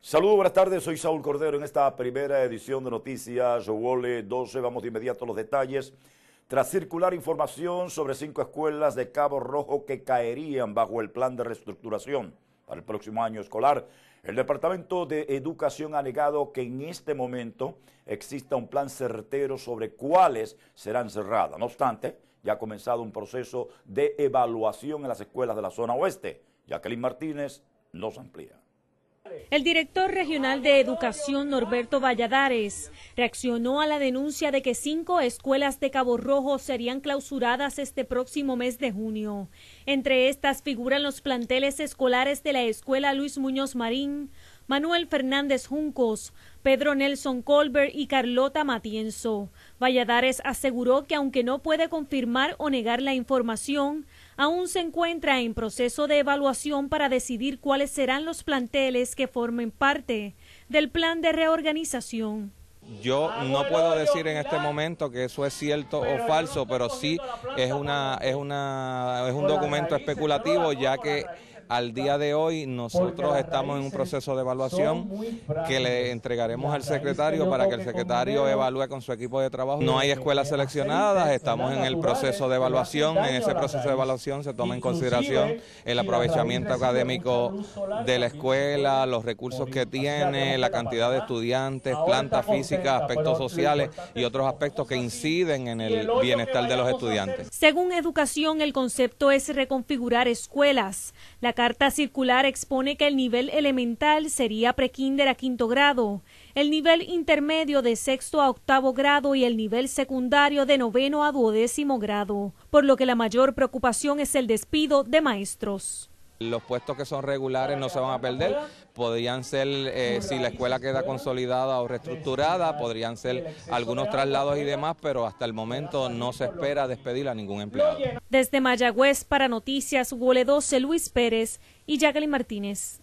Saludos, buenas tardes, soy Saúl Cordero en esta primera edición de Noticias Wole 12. Vamos de inmediato a los detalles. Tras circular información sobre cinco escuelas de Cabo Rojo que caerían bajo el plan de reestructuración para el próximo año escolar, el Departamento de Educación ha negado que en este momento exista un plan certero sobre cuáles serán cerradas. No obstante, ya ha comenzado un proceso de evaluación en las escuelas de la zona oeste. Jacqueline Martínez nos amplía. El director regional de Educación, Norberto Valladares, reaccionó a la denuncia de que cinco escuelas de Cabo Rojo serían clausuradas este próximo mes de junio. Entre estas figuran los planteles escolares de la Escuela Luis Muñoz Marín, Manuel Fernández Juncos, Pedro Nelson Colbert y Carlota Matienzo. Valladares aseguró que aunque no puede confirmar o negar la información, aún se encuentra en proceso de evaluación para decidir cuáles serán los planteles que formen parte del plan de reorganización. Yo ah, no puedo decir en este momento que eso es cierto o falso, pero sí es una es una es un documento especulativo ya que al día de hoy nosotros estamos en un proceso de evaluación que le entregaremos al secretario para que el secretario evalúe con su equipo de trabajo. No hay escuelas seleccionadas, estamos en el proceso de evaluación. En ese proceso de evaluación se toma en consideración el aprovechamiento académico de la escuela, los recursos que tiene, la cantidad de estudiantes, plantas físicas, aspectos sociales y otros aspectos que inciden en el bienestar de los estudiantes. Según Educación, el concepto es reconfigurar escuelas. La carta circular expone que el nivel elemental sería prekinder a quinto grado, el nivel intermedio de sexto a octavo grado y el nivel secundario de noveno a duodécimo grado, por lo que la mayor preocupación es el despido de maestros. Los puestos que son regulares no se van a perder. Podrían ser, eh, si la escuela queda consolidada o reestructurada, podrían ser algunos traslados y demás, pero hasta el momento no se espera despedir a ningún empleado. Desde Mayagüez para Noticias, Hugo 12, Luis Pérez y Jacqueline Martínez.